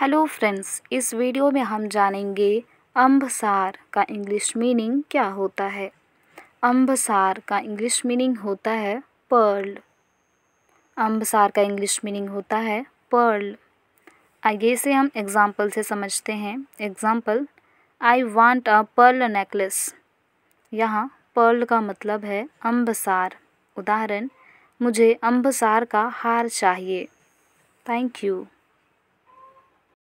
hello friends इस video में हम जानेंगे अम्बसार का इंग्लिश मीनिंग क्या होता है अम्बसार का इंग्लिश मीनिंग होता है पर्ल अम्बसार का इंग्लिश मीनिंग होता है पर्ल आइए इसे हम एग्ज़ाम्पल से समझते हैं example I want a pearl necklace यहाँ पर्ल का मतलब है अम्बसार उदाहरण मुझे अम्बसार का हार चाहिए थैंक यू